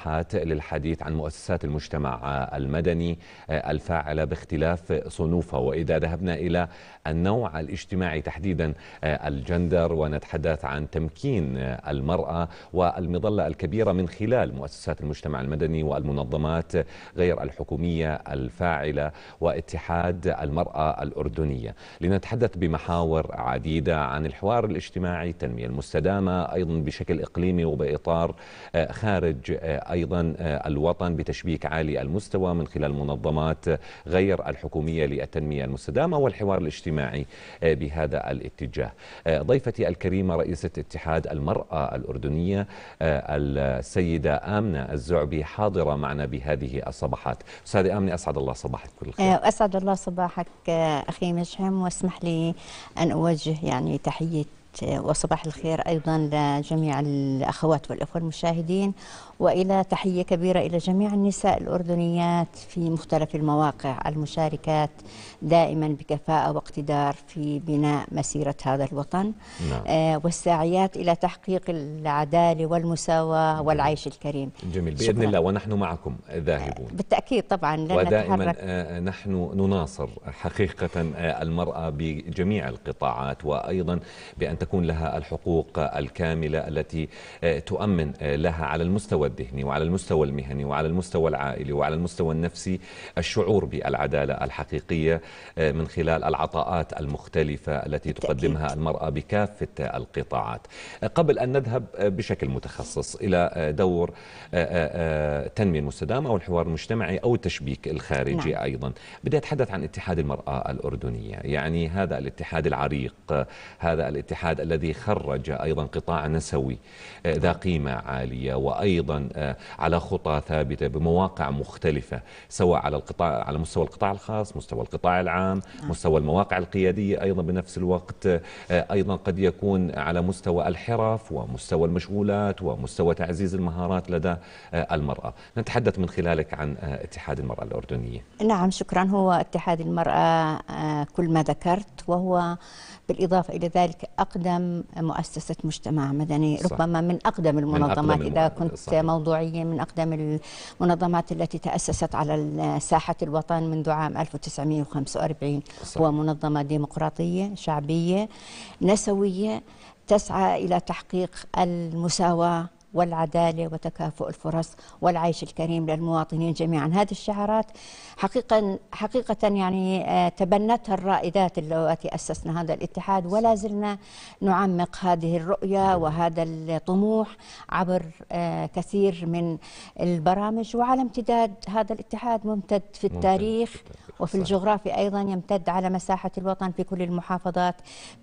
الأبحاث للحديث عن مؤسسات المجتمع المدني آه، الفاعلة باختلاف صنوفها وإذا ذهبنا إلى النوع الاجتماعي تحديدا آه، الجندر ونتحدث عن تمكين آه، المرأة والمظلة الكبيرة من خلال مؤسسات المجتمع المدني والمنظمات غير الحكومية الفاعلة واتحاد المرأة الأردنية لنتحدث بمحاور عديدة عن الحوار الاجتماعي التنمية المستدامة أيضا بشكل إقليمي وبإطار خارج أيضا آه، الوطن بتشبيك عالي المستوى من خلال منظمات غير الحكومية للتنمية المستدامة والحوار الاجتماعي آه، بهذا الاتجاه آه، ضيفتي الكريمة رئيسة اتحاد المرأة الأردنية السيدة آمنة الزعبي حاضرة معنا بهذه الصباحات أستاذة آمنة أسعد الله صباحك كل خير أسعد الله صباحك أخي مشحم واسمح لي أن أوجه يعني تحية وصباح الخير أيضا لجميع الأخوات والأخوة المشاهدين وإلى تحية كبيرة إلى جميع النساء الأردنيات في مختلف المواقع المشاركات دائما بكفاءة واقتدار في بناء مسيرة هذا الوطن نعم. آه والساعيات إلى تحقيق العدالة والمساواة والعيش الكريم جميل بإذن الله ونحن معكم ذاهبون آه، بالتأكيد طبعا لن ودائما نتحرك. آه، آه، نحن نناصر حقيقة المرأة بجميع القطاعات وأيضا بأن تكون لها الحقوق الكاملة التي آه، تؤمن آه، لها على المستوى الذهني وعلى المستوى المهني وعلى المستوى العائلي وعلى المستوى النفسي الشعور بالعدالة الحقيقية آه، من خلال العطاءات المختلفة التي تقدمها المرأة بكافة القطاعات قبل أن نذهب بشكل متخصص إلى دور تنمية المستدامة والحوار المجتمعي أو التشبيك الخارجي نعم. أيضا بدي أتحدث عن اتحاد المرأة الأردنية يعني هذا الاتحاد العريق هذا الاتحاد الاتحاد الذي خرج أيضا قطاع نسوي آه، ذا قيمة عالية وأيضا آه، على خطى ثابتة بمواقع مختلفة سواء على القطاع على مستوى القطاع الخاص مستوى القطاع العام نعم. مستوى المواقع القيادية أيضا بنفس الوقت آه، أيضا قد يكون على مستوى الحرف ومستوى المشغولات ومستوى تعزيز المهارات لدى المرأة نتحدث من خلالك عن اتحاد المرأة الأردنية نعم شكرا هو اتحاد المرأة كل ما ذكرت وهو بالإضافة إلى ذلك أقدم أقدم مؤسسة مجتمع مدني صح. ربما من أقدم المنظمات من أقدم إذا كنت صح. موضوعية من أقدم المنظمات التي تأسست على ساحة الوطن منذ عام 1945 صح. هو منظمة ديمقراطية شعبية نسوية تسعى إلى تحقيق المساواة والعدالة وتكافؤ الفرص والعيش الكريم للمواطنين جميعا هذه الشعارات حقيقة, حقيقة يعني آه، تبنتها الرائدات اللواتي أسسنا هذا الاتحاد ولا زلنا نعمق هذه الرؤية وهذا الطموح عبر آه، كثير من البرامج وعلى امتداد هذا الاتحاد ممتد في التاريخ وفي الجغرافيا أيضا يمتد على مساحة الوطن في كل المحافظات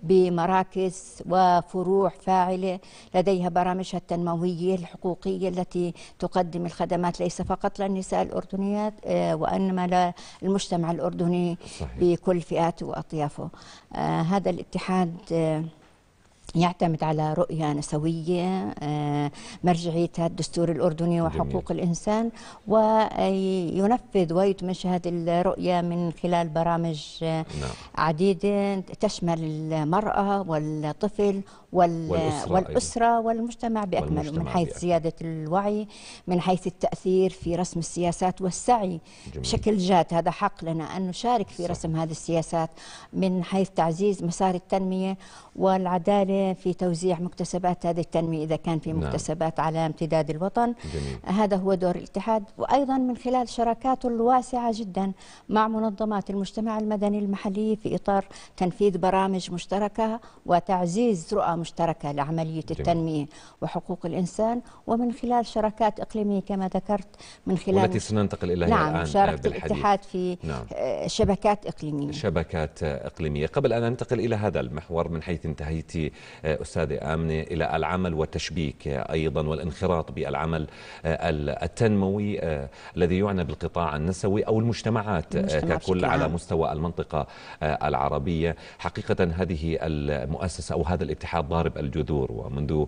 بمراكز وفروع فاعلة لديها برامجها التنموية الجنسية الحقوقية التي تقدم الخدمات ليس فقط للنساء الأردنيات آه، وإنما للمجتمع الأردني صحيح. بكل فئاته وأطيافه آه، هذا الاتحاد آه، يعتمد على رؤية نسوية آه، مرجعيتها الدستور الأردني وحقوق جميل. الإنسان وينفذ ويتمشى هذه الرؤية من خلال برامج آه، نعم. عديدة تشمل المرأة والطفل وال... والأسرة, والأسرة أيضا. والمجتمع بأكمله والمجتمع من حيث بأكمل. زيادة الوعي من حيث التأثير في رسم السياسات والسعي جميل. بشكل جاد هذا حق لنا أن نشارك في صح. رسم هذه السياسات من حيث تعزيز مسار التنمية والعدالة في توزيع مكتسبات هذه التنمية إذا كان في نعم. مكتسبات نعم. على امتداد الوطن جميل. هذا هو دور الاتحاد وأيضا من خلال شراكاته الواسعة جدا مع منظمات المجتمع المدني المحلي في إطار تنفيذ برامج مشتركة وتعزيز رؤى مشتركة لعملية جميل. التنمية وحقوق الإنسان ومن خلال شراكات إقليمية كما ذكرت من خلال والتي سننتقل إليها نعم الآن مشاركة آه، الاتحاد في نعم. آه، شبكات إقليمية شبكات إقليمية قبل أن ننتقل إلى هذا المحور من حيث انتهيتي آه، أستاذة آمنة إلى العمل والتشبيك أيضا والانخراط بالعمل آه، التنموي آه، الذي يعنى بالقطاع النسوي أو المجتمعات ككل على مستوى المنطقة العربية حقيقة هذه المؤسسة أو هذا الاتحاد ضارب الجذور ومنذ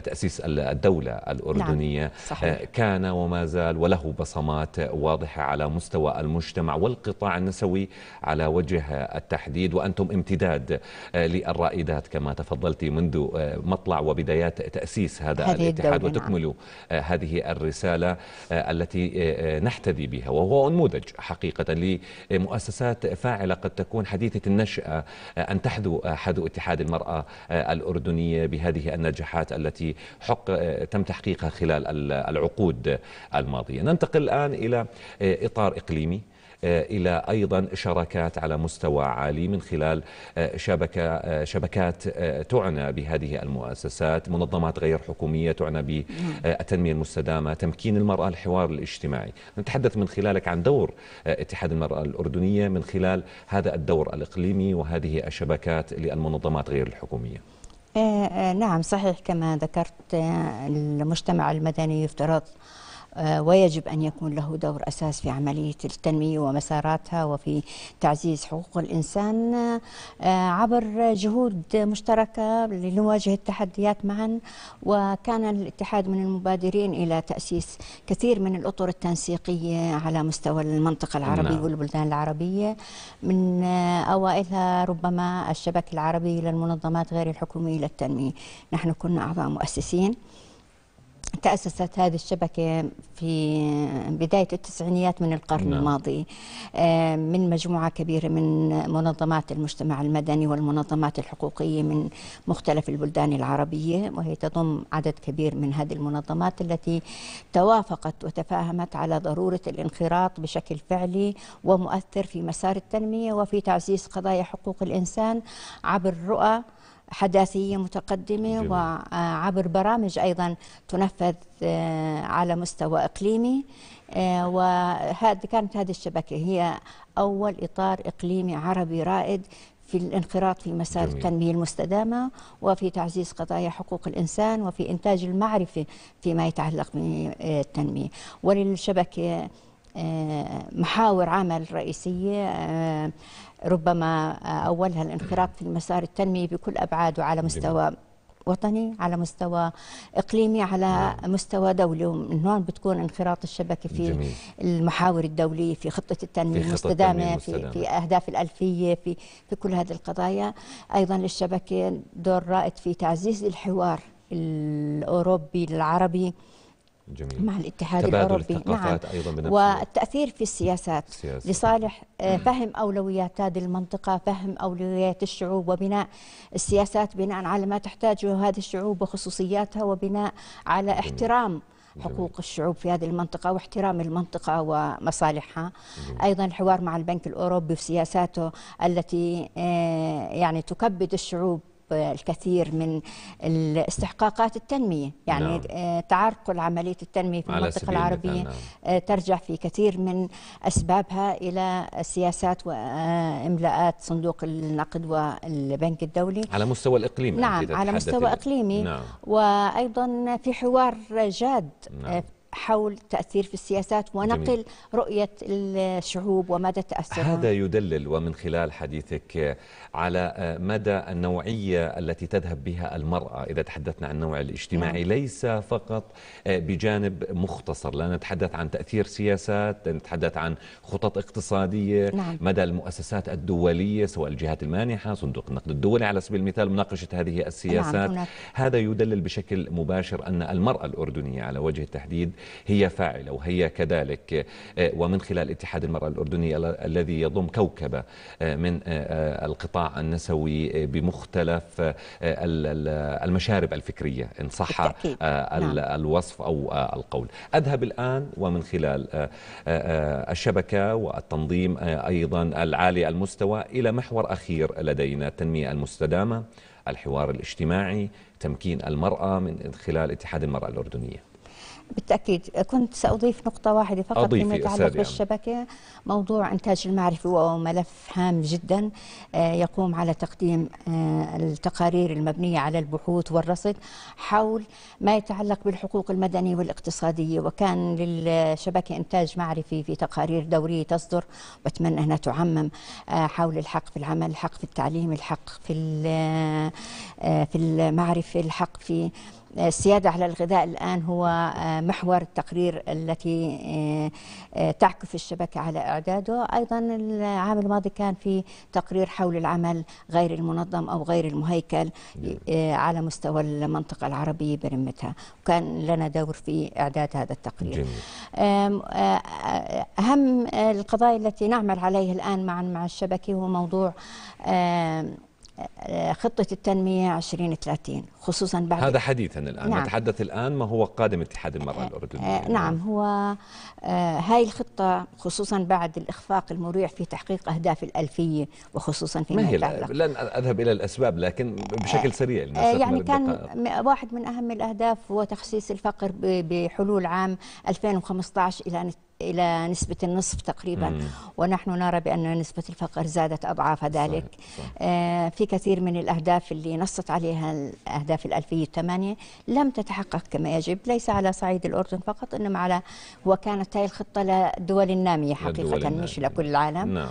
تأسيس الدولة الأردنية نعم. صحيح. كان وما زال وله بصمات واضحة على مستوى المجتمع والقطاع النسوي على وجه التحديد وأنتم امتداد للرائدات كما تفضل اشتغلت منذ آه، مطلع وبدايات تأسيس هذا الاتحاد نعم. وتكمل نعم. هذه الرسالة آه، التي نحتذي بها وهو نموذج حقيقة لمؤسسات فاعلة قد تكون حديثة النشأة أن تحذو حذو اتحاد المرأة الأردنية بهذه النجاحات التي حق تم تحقيقها خلال العقود الماضية ننتقل الآن إلى إطار إقليمي آه، إلى أيضا شراكات على مستوى عالي من خلال آه، شبكة آه، شبكات تعنى بهذه المؤسسات منظمات غير حكومية تعنى بالتنمية المستدامة تمكين المرأة الحوار الاجتماعي نتحدث من خلالك عن دور اتحاد المرأة الأردنية من خلال هذا الدور الإقليمي وهذه الشبكات للمنظمات غير الحكومية نعم صحيح كما ذكرت المجتمع المدني يفترض آه، ويجب أن يكون له دور أساس في عملية التنمية ومساراتها وفي تعزيز حقوق الإنسان آه، عبر جهود مشتركة لنواجه التحديات معا وكان الاتحاد من المبادرين إلى تأسيس كثير من الأطر التنسيقية على مستوى المنطقة العربية نعم. والبلدان العربية من أوائلها ربما الشبكة العربي للمنظمات غير الحكومية للتنمية نحن كنا أعضاء مؤسسين تأسست هذه الشبكة في بداية التسعينيات من القرن نعم. الماضي آه، من مجموعة كبيرة من منظمات المجتمع المدني والمنظمات الحقوقية من مختلف البلدان العربية وهي تضم عدد كبير من هذه المنظمات التي توافقت وتفاهمت على ضرورة الانخراط بشكل فعلي ومؤثر في مسار التنمية وفي تعزيز قضايا حقوق الإنسان عبر رؤى حداثية متقدمة جميل. وعبر برامج أيضا تنفذ آه، على مستوى إقليمي آه، وهذه كانت هذه الشبكة هي أول إطار إقليمي عربي رائد في الانخراط في مسار جميل. التنمية المستدامة وفي تعزيز قضايا حقوق الإنسان وفي إنتاج المعرفة فيما يتعلق بالتنمية وللشبكة آه، محاور عمل رئيسية ربما أولها الانخراط في المسار التنمية بكل أبعاده على مستوى وطني على مستوى اقليمي على نعم. مستوى دولي ومن هون بتكون انخراط الشبكه في جميل. المحاور الدوليه في خطه التنميه المستدامه في, في اهداف الالفيه في في كل هذه القضايا ايضا للشبكه دور رائد في تعزيز الحوار الاوروبي العربي جميل. مع الاتحاد الأوروبي نعم أيضا والتأثير في السياسات السياسات. لصالح آه، فهم أولويات هذه المنطقة فهم أولويات الشعوب وبناء السياسات بناء على ما تحتاجه هذه الشعوب وخصوصياتها وبناء على احترام جميل. حقوق الشعوب في هذه المنطقة واحترام المنطقة ومصالحها أيضا الحوار مع البنك الأوروبي في سياساته التي آه، يعني تكبد الشعوب الكثير من الاستحقاقات التنمية يعني نعم. آه، تعرقل عملية التنمية في المنطقة العربية نعم. ترجع في كثير من أسبابها إلى سياسات وإملاءات صندوق النقد والبنك الدولي على مستوى الاقليمي نعم على مستوى إقليمي نعم. وأيضا في حوار جاد نعم. حول تأثير في السياسات ونقل جميل. رؤية الشعوب ومدى تأثرها هذا يدلل ومن خلال حديثك على مدى النوعية التي تذهب بها المرأة إذا تحدثنا عن النوع الاجتماعي يعني. ليس فقط بجانب مختصر لا نتحدث عن تأثير سياسات نتحدث عن خطط اقتصادية نعم. مدى المؤسسات الدولية سواء الجهات المانحة صندوق النقد الدولي على سبيل المثال مناقشة هذه نعم، السياسات نعم. هذا يدلل بشكل مباشر أن المرأة الأردنية على وجه التحديد هي فاعلة وهي كذلك آه، ومن خلال اتحاد المرأة الأردنية الذي يضم كوكبة آه، من آه، القطاع النسوي بمختلف المشارب الفكرية إن صح نعم. الوصف أو القول أذهب الآن ومن خلال الشبكة والتنظيم أيضا العالي المستوى إلى محور أخير لدينا التنمية المستدامة الحوار الاجتماعي تمكين المرأة من خلال اتحاد المرأة الأردنية بالتاكيد كنت ساضيف نقطه واحده فقط فيما يتعلق بالشبكه موضوع انتاج المعرفه هو ملف هام جدا آه، يقوم على تقديم آه، التقارير المبنيه على البحوث والرصد حول ما يتعلق بالحقوق المدنيه والاقتصاديه وكان للشبكه انتاج معرفي في تقارير دوريه تصدر بتمنى انها تعمم آه، حول الحق في العمل الحق في التعليم الحق في في المعرفه الحق في السيادة على الغذاء الآن هو آه، محور التقرير التي آه، آه، تعكف الشبكة على إعداده أيضا العام الماضي كان في تقرير حول العمل غير المنظم أو غير المهيكل على مستوى المنطقة العربية برمتها وكان لنا دور في إعداد هذا التقرير جميل. أهم القضايا التي نعمل عليها الآن مع الشبكة هو موضوع خطة التنمية 2030 خصوصا بعد هذا حديثا الآن نعم. نتحدث الآن ما هو قادم اتحاد المرأة أه، الأردنية أه، نعم هو أه، هاي الخطة خصوصا بعد الإخفاق المريع في تحقيق أهداف الألفية وخصوصا في ما هي يتعلق لن أذهب إلى الأسباب لكن بشكل سريع يعني كان واحد من أهم الأهداف هو تخسيس الفقر بحلول عام 2015 إلى أن إلى نسبة النصف تقريبا مم. ونحن نرى بأن نسبة الفقر زادت أضعاف ذلك صحيح. صحيح. آه في كثير من الأهداف اللي نصت عليها الأهداف الألفية الثمانية لم تتحقق كما يجب ليس على صعيد الأردن فقط إنما على وكانت هذه الخطة لدول الناميه حقيقة النامية. مش لكل العالم نعم.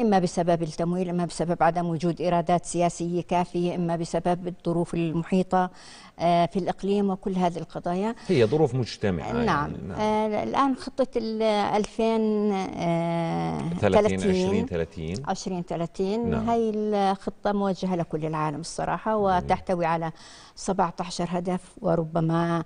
إما بسبب التمويل إما بسبب عدم وجود ايرادات سياسية كافية إما بسبب الظروف المحيطة آه، في الإقليم وكل هذه القضايا هي ظروف مجتمعة نعم, يعني. نعم. آه الآن خطة 2030 30 30 20 30 نعم. هاي الخطه موجهه لكل العالم الصراحه وتحتوي على 17 هدف وربما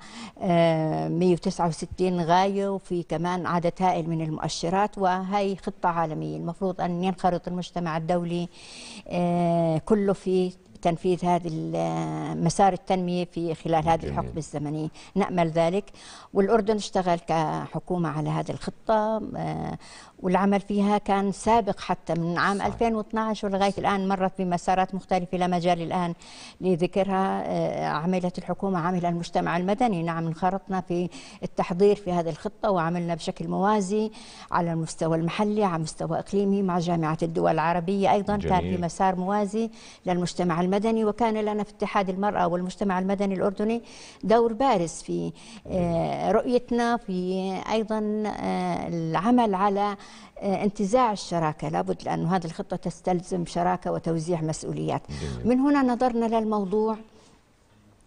169 آه، غايه وفي كمان عدد هائل من المؤشرات وهي خطه عالميه المفروض ان ينخرط المجتمع الدولي آه، كله في تنفيذ هذا مسار التنمية في خلال هذه الحقبة الزمنية نأمل ذلك والأردن اشتغل كحكومة على هذه الخطة آه، والعمل فيها كان سابق حتى من عام صحيح. 2012 ولغايه الان مرت بمسارات مختلفه لا مجال الان لذكرها آه، عملت الحكومه عمل المجتمع المدني نعم انخرطنا في التحضير في هذه الخطه وعملنا بشكل موازي على المستوى المحلي على مستوى اقليمي مع جامعه الدول العربيه ايضا جميل. كان في مسار موازي للمجتمع المدني وكان لنا في اتحاد المراه والمجتمع المدني الاردني دور بارز في آه، رؤيتنا في ايضا آه، العمل على آه، انتزاع الشراكة لابد لأن هذه الخطة تستلزم شراكة وتوزيع مسؤوليات من هنا نظرنا للموضوع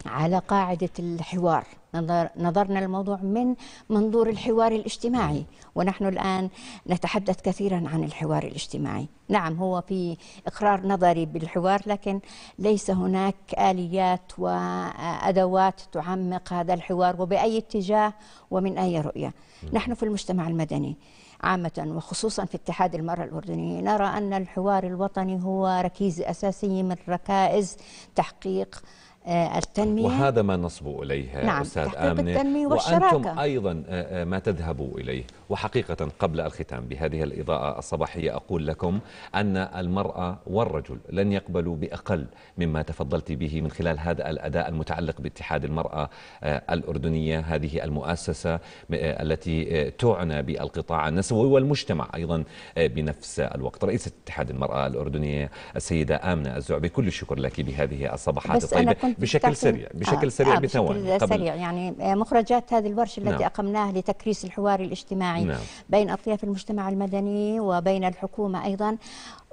على قاعدة الحوار نظر نظرنا الموضوع من منظور الحوار الاجتماعي ونحن الآن نتحدث كثيرا عن الحوار الاجتماعي نعم هو في إقرار نظري بالحوار لكن ليس هناك آليات وأدوات تعمق هذا الحوار وبأي اتجاه ومن أي رؤية نحن في المجتمع المدني عامة وخصوصا في اتحاد المرأة الأردنية نرى أن الحوار الوطني هو ركيزة أساسية من ركائز تحقيق آه، التنمية وهذا ما نصب إليه نعم أستاذ آمنة التنمية وأنتم أيضا آه، آه، ما تذهبوا إليه وحقيقة قبل الختام بهذه الإضاءة الصباحية أقول لكم أن المرأة والرجل لن يقبلوا بأقل مما تفضلت به من خلال هذا الأداء المتعلق باتحاد المرأة الأردنية هذه المؤسسة التي تعنى بالقطاع النسوي والمجتمع أيضا بنفس الوقت رئيسة اتحاد المرأة الأردنية السيدة آمنة الزعبي كل الشكر لك بهذه الصباحات الطيبة طيب، بشكل سريع بشكل آه سريع آه بثواني بشكل سريع يعني آه، مخرجات هذه الورش التي نعم. أقمناه لتكريس الحوار الاجتماعي نعم. بين أطياف المجتمع المدني وبين الحكومة أيضا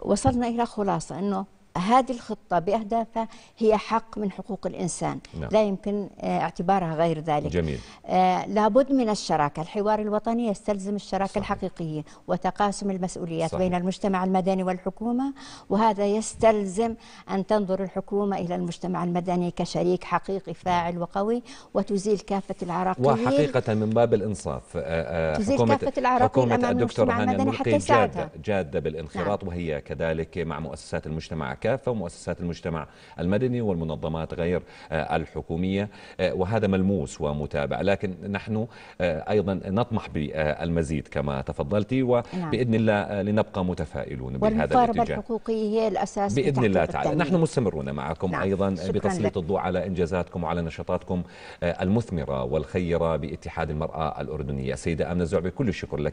وصلنا إلى خلاصة أنه هذه الخطة بأهدافها هي حق من حقوق الإنسان نعم. لا يمكن آه، اعتبارها غير ذلك جميل. آه لابد من الشراكة الحوار الوطني يستلزم الشراكة صحيح. الحقيقية وتقاسم المسؤوليات صحيح. بين المجتمع المدني والحكومة وهذا يستلزم أن تنظر الحكومة إلى المجتمع المدني كشريك حقيقي فاعل وقوي وتزيل كافة العراقيين وحقيقة من باب الإنصاف آه، آه، تزيل حكومة كافة حكومة أمام الدكتور المجتمع المدني حتى جادة, جادة بالانخراط نعم. وهي كذلك مع مؤسسات المجتمع كافة مؤسسات المجتمع المدني والمنظمات غير آه، الحكومية آه، وهذا ملموس ومتابع لكن نحن آه، أيضا نطمح بالمزيد كما تفضلتي نعم. وبإذن الله لنبقى متفائلون بهذا الاتجاه الحقوقية هي الأساس بإذن الله تعالى نحن مستمرون معكم نعم. أيضا بتسليط الضوء على إنجازاتكم وعلى نشاطاتكم المثمرة والخيرة باتحاد المرأة الأردنية سيدة أمنة الزعبي كل الشكر لك